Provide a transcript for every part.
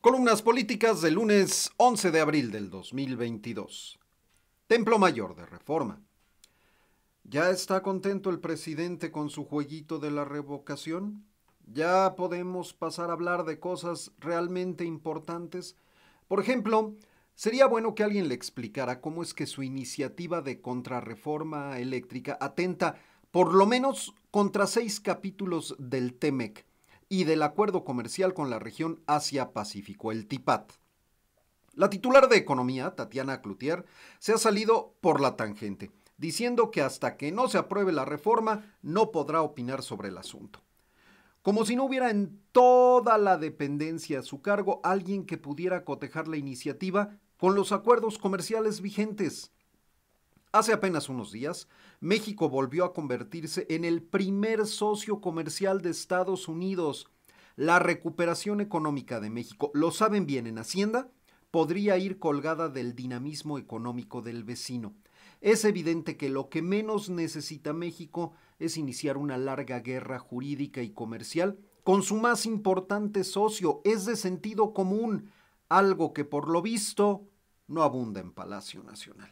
Columnas políticas del lunes 11 de abril del 2022. Templo Mayor de Reforma. ¿Ya está contento el presidente con su jueguito de la revocación? ¿Ya podemos pasar a hablar de cosas realmente importantes? Por ejemplo, sería bueno que alguien le explicara cómo es que su iniciativa de contrarreforma eléctrica atenta por lo menos contra seis capítulos del TEMEC y del Acuerdo Comercial con la región Asia-Pacífico, el TIPAT. La titular de Economía, Tatiana Cloutier, se ha salido por la tangente, diciendo que hasta que no se apruebe la reforma no podrá opinar sobre el asunto. Como si no hubiera en toda la dependencia a su cargo alguien que pudiera cotejar la iniciativa con los acuerdos comerciales vigentes. Hace apenas unos días, México volvió a convertirse en el primer socio comercial de Estados Unidos. La recuperación económica de México, lo saben bien en Hacienda, podría ir colgada del dinamismo económico del vecino. Es evidente que lo que menos necesita México es iniciar una larga guerra jurídica y comercial con su más importante socio. Es de sentido común, algo que por lo visto no abunda en Palacio Nacional.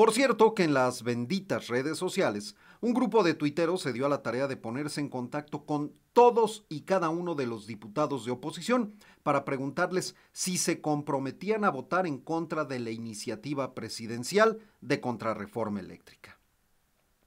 Por cierto que en las benditas redes sociales, un grupo de tuiteros se dio a la tarea de ponerse en contacto con todos y cada uno de los diputados de oposición para preguntarles si se comprometían a votar en contra de la iniciativa presidencial de contrarreforma eléctrica.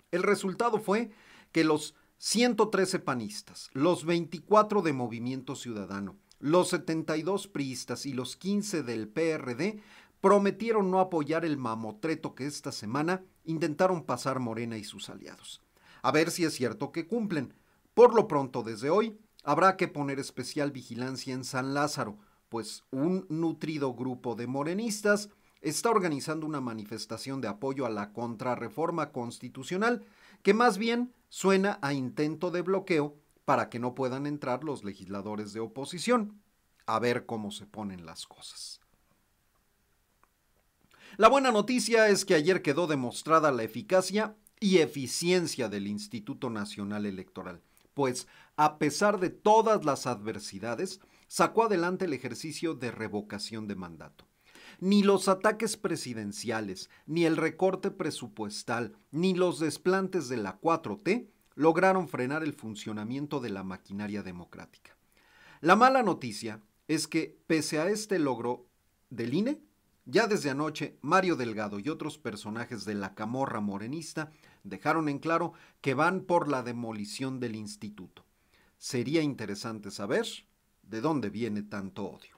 El resultado fue que los 113 panistas, los 24 de Movimiento Ciudadano, los 72 priistas y los 15 del PRD prometieron no apoyar el mamotreto que esta semana intentaron pasar Morena y sus aliados. A ver si es cierto que cumplen. Por lo pronto, desde hoy, habrá que poner especial vigilancia en San Lázaro, pues un nutrido grupo de morenistas está organizando una manifestación de apoyo a la contrarreforma constitucional que más bien suena a intento de bloqueo para que no puedan entrar los legisladores de oposición. A ver cómo se ponen las cosas. La buena noticia es que ayer quedó demostrada la eficacia y eficiencia del Instituto Nacional Electoral, pues a pesar de todas las adversidades, sacó adelante el ejercicio de revocación de mandato. Ni los ataques presidenciales, ni el recorte presupuestal, ni los desplantes de la 4T lograron frenar el funcionamiento de la maquinaria democrática. La mala noticia es que, pese a este logro del INE, ya desde anoche, Mario Delgado y otros personajes de la camorra morenista dejaron en claro que van por la demolición del instituto. Sería interesante saber de dónde viene tanto odio.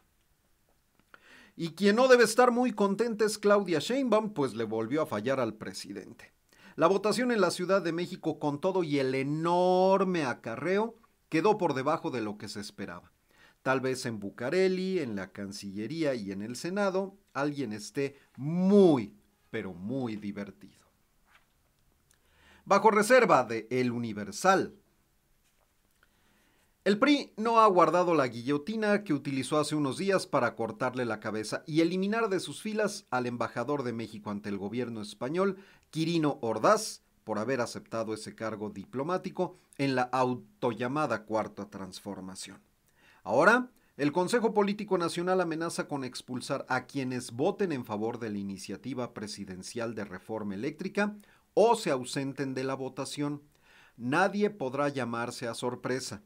Y quien no debe estar muy contenta es Claudia Sheinbaum, pues le volvió a fallar al presidente. La votación en la Ciudad de México con todo y el enorme acarreo quedó por debajo de lo que se esperaba. Tal vez en Bucareli, en la Cancillería y en el Senado, alguien esté muy, pero muy divertido. Bajo reserva de El Universal. El PRI no ha guardado la guillotina que utilizó hace unos días para cortarle la cabeza y eliminar de sus filas al embajador de México ante el gobierno español, Quirino Ordaz, por haber aceptado ese cargo diplomático en la autollamada cuarta transformación. Ahora, el Consejo Político Nacional amenaza con expulsar a quienes voten en favor de la iniciativa presidencial de reforma eléctrica o se ausenten de la votación. Nadie podrá llamarse a sorpresa.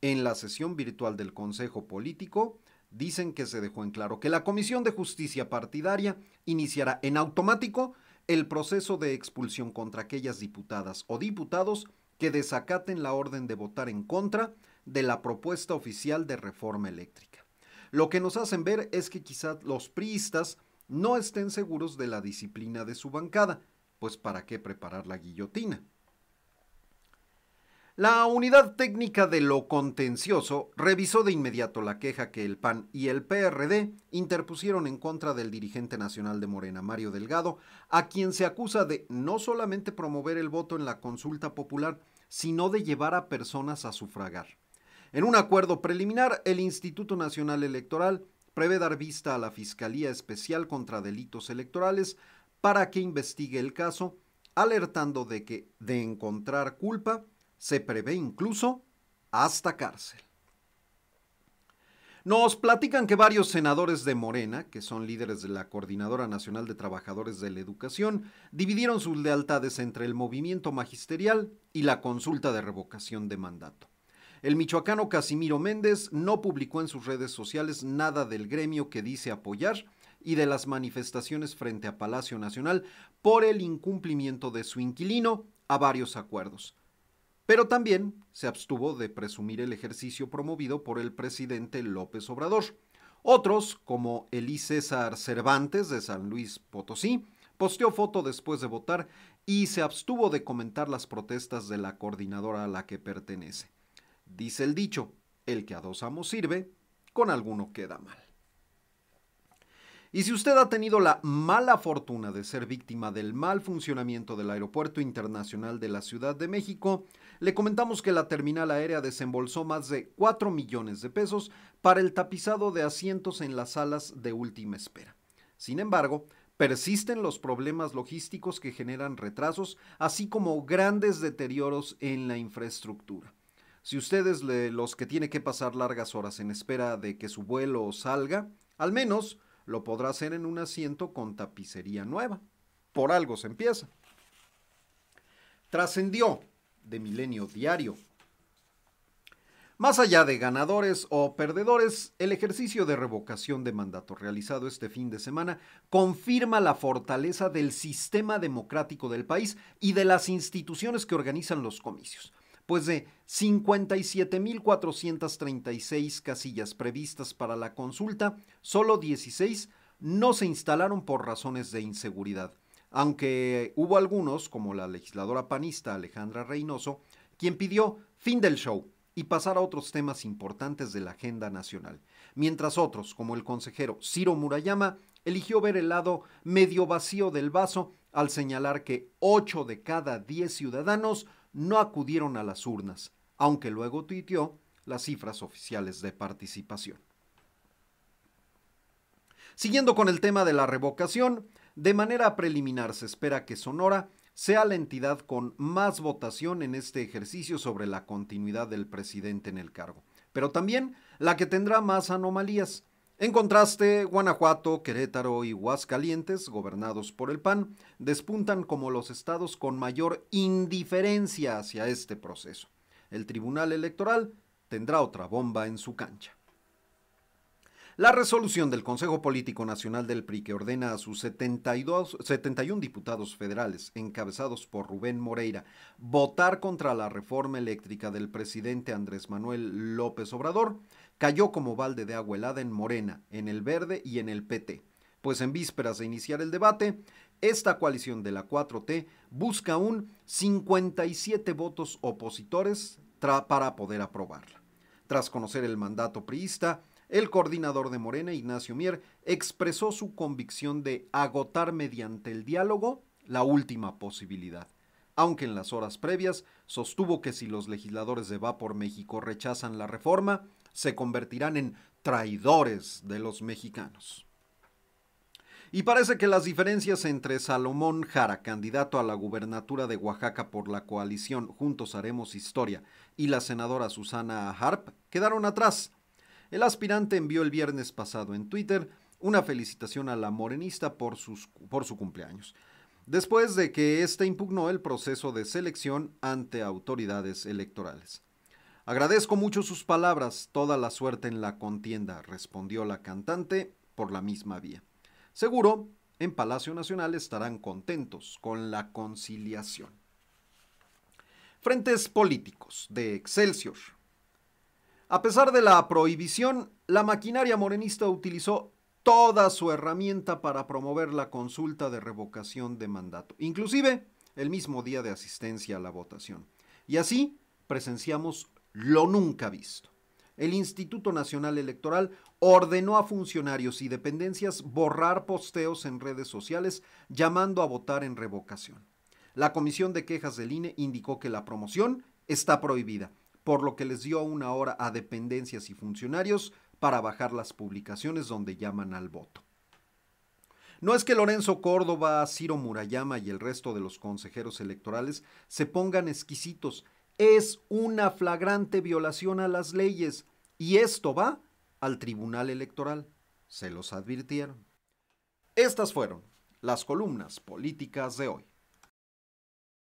En la sesión virtual del Consejo Político, dicen que se dejó en claro que la Comisión de Justicia Partidaria iniciará en automático el proceso de expulsión contra aquellas diputadas o diputados que desacaten la orden de votar en contra de la propuesta oficial de reforma eléctrica. Lo que nos hacen ver es que quizás los priistas no estén seguros de la disciplina de su bancada, pues para qué preparar la guillotina. La unidad técnica de lo contencioso revisó de inmediato la queja que el PAN y el PRD interpusieron en contra del dirigente nacional de Morena, Mario Delgado, a quien se acusa de no solamente promover el voto en la consulta popular, sino de llevar a personas a sufragar. En un acuerdo preliminar, el Instituto Nacional Electoral prevé dar vista a la Fiscalía Especial contra Delitos Electorales para que investigue el caso, alertando de que, de encontrar culpa, se prevé incluso hasta cárcel. Nos platican que varios senadores de Morena, que son líderes de la Coordinadora Nacional de Trabajadores de la Educación, dividieron sus lealtades entre el movimiento magisterial y la consulta de revocación de mandato. El michoacano Casimiro Méndez no publicó en sus redes sociales nada del gremio que dice apoyar y de las manifestaciones frente a Palacio Nacional por el incumplimiento de su inquilino a varios acuerdos. Pero también se abstuvo de presumir el ejercicio promovido por el presidente López Obrador. Otros, como Elí César Cervantes de San Luis Potosí, posteó foto después de votar y se abstuvo de comentar las protestas de la coordinadora a la que pertenece. Dice el dicho, el que a dos amos sirve, con alguno queda mal. Y si usted ha tenido la mala fortuna de ser víctima del mal funcionamiento del Aeropuerto Internacional de la Ciudad de México, le comentamos que la terminal aérea desembolsó más de 4 millones de pesos para el tapizado de asientos en las salas de última espera. Sin embargo, persisten los problemas logísticos que generan retrasos, así como grandes deterioros en la infraestructura. Si ustedes los que tiene que pasar largas horas en espera de que su vuelo salga, al menos lo podrá hacer en un asiento con tapicería nueva. Por algo se empieza. Trascendió de Milenio Diario. Más allá de ganadores o perdedores, el ejercicio de revocación de mandato realizado este fin de semana confirma la fortaleza del sistema democrático del país y de las instituciones que organizan los comicios pues de 57.436 casillas previstas para la consulta, solo 16 no se instalaron por razones de inseguridad, aunque hubo algunos, como la legisladora panista Alejandra Reynoso, quien pidió fin del show y pasar a otros temas importantes de la agenda nacional, mientras otros, como el consejero Ciro Murayama, eligió ver el lado medio vacío del vaso al señalar que 8 de cada 10 ciudadanos no acudieron a las urnas, aunque luego tuiteó las cifras oficiales de participación. Siguiendo con el tema de la revocación, de manera preliminar se espera que Sonora sea la entidad con más votación en este ejercicio sobre la continuidad del presidente en el cargo, pero también la que tendrá más anomalías, en contraste, Guanajuato, Querétaro y Huascalientes, gobernados por el PAN, despuntan como los estados con mayor indiferencia hacia este proceso. El Tribunal Electoral tendrá otra bomba en su cancha. La resolución del Consejo Político Nacional del PRI que ordena a sus 71 diputados federales, encabezados por Rubén Moreira, votar contra la reforma eléctrica del presidente Andrés Manuel López Obrador, cayó como balde de agua helada en Morena, en el Verde y en el PT. Pues en vísperas de iniciar el debate, esta coalición de la 4T busca un 57 votos opositores para poder aprobarla. Tras conocer el mandato priista, el coordinador de Morena, Ignacio Mier, expresó su convicción de agotar mediante el diálogo la última posibilidad, aunque en las horas previas sostuvo que si los legisladores de Va por México rechazan la reforma, se convertirán en traidores de los mexicanos. Y parece que las diferencias entre Salomón Jara, candidato a la gubernatura de Oaxaca por la coalición Juntos Haremos Historia, y la senadora Susana Harp quedaron atrás. El aspirante envió el viernes pasado en Twitter una felicitación a la morenista por, sus, por su cumpleaños, después de que ésta impugnó el proceso de selección ante autoridades electorales. Agradezco mucho sus palabras, toda la suerte en la contienda, respondió la cantante por la misma vía. Seguro, en Palacio Nacional estarán contentos con la conciliación. Frentes políticos de Excelsior. A pesar de la prohibición, la maquinaria morenista utilizó toda su herramienta para promover la consulta de revocación de mandato, inclusive el mismo día de asistencia a la votación. Y así presenciamos lo nunca visto. El Instituto Nacional Electoral ordenó a funcionarios y dependencias borrar posteos en redes sociales llamando a votar en revocación. La Comisión de Quejas del INE indicó que la promoción está prohibida, por lo que les dio una hora a dependencias y funcionarios para bajar las publicaciones donde llaman al voto. No es que Lorenzo Córdoba, Ciro Murayama y el resto de los consejeros electorales se pongan exquisitos, es una flagrante violación a las leyes y esto va al Tribunal Electoral. Se los advirtieron. Estas fueron las columnas políticas de hoy.